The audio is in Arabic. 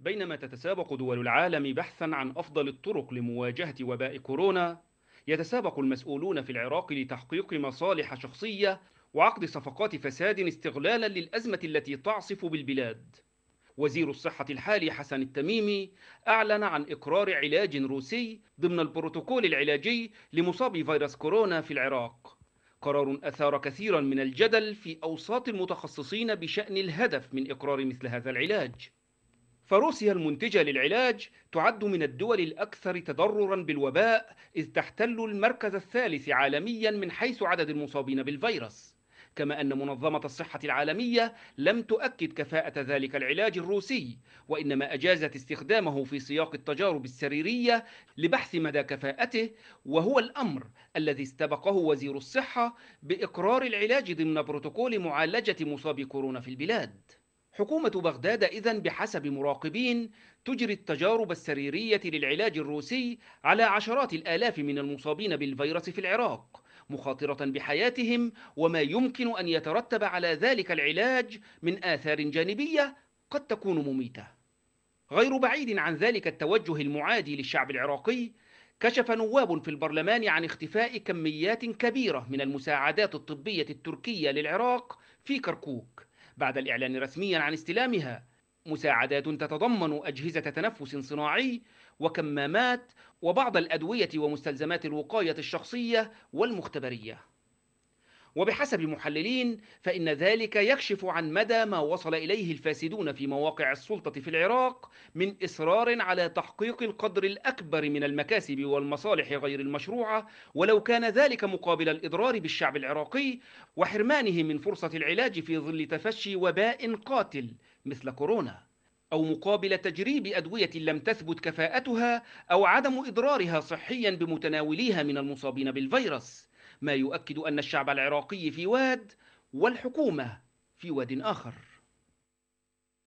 بينما تتسابق دول العالم بحثا عن أفضل الطرق لمواجهة وباء كورونا يتسابق المسؤولون في العراق لتحقيق مصالح شخصية وعقد صفقات فساد استغلالا للأزمة التي تعصف بالبلاد وزير الصحة الحالي حسن التميمي أعلن عن إقرار علاج روسي ضمن البروتوكول العلاجي لمصابي فيروس كورونا في العراق قرار أثار كثيرا من الجدل في أوساط المتخصصين بشأن الهدف من إقرار مثل هذا العلاج فروسيا المنتجة للعلاج تعد من الدول الأكثر تضررا بالوباء إذ تحتل المركز الثالث عالميا من حيث عدد المصابين بالفيروس كما أن منظمة الصحة العالمية لم تؤكد كفاءة ذلك العلاج الروسي وإنما أجازت استخدامه في سياق التجارب السريرية لبحث مدى كفاءته وهو الأمر الذي استبقه وزير الصحة بإقرار العلاج ضمن بروتوكول معالجة مصابي كورونا في البلاد حكومة بغداد إذا بحسب مراقبين تجري التجارب السريرية للعلاج الروسي على عشرات الآلاف من المصابين بالفيروس في العراق مخاطرة بحياتهم وما يمكن أن يترتب على ذلك العلاج من آثار جانبية قد تكون مميتة غير بعيد عن ذلك التوجه المعادي للشعب العراقي كشف نواب في البرلمان عن اختفاء كميات كبيرة من المساعدات الطبية التركية للعراق في كركوك بعد الإعلان رسميا عن استلامها مساعدات تتضمن أجهزة تنفس صناعي وكمامات وبعض الأدوية ومستلزمات الوقاية الشخصية والمختبرية وبحسب المحللين فإن ذلك يكشف عن مدى ما وصل إليه الفاسدون في مواقع السلطة في العراق من إصرار على تحقيق القدر الأكبر من المكاسب والمصالح غير المشروعة ولو كان ذلك مقابل الإضرار بالشعب العراقي وحرمانه من فرصة العلاج في ظل تفشي وباء قاتل مثل كورونا أو مقابل تجريب أدوية لم تثبت كفاءتها أو عدم إضرارها صحيا بمتناوليها من المصابين بالفيروس ما يؤكد أن الشعب العراقي في واد والحكومة في واد آخر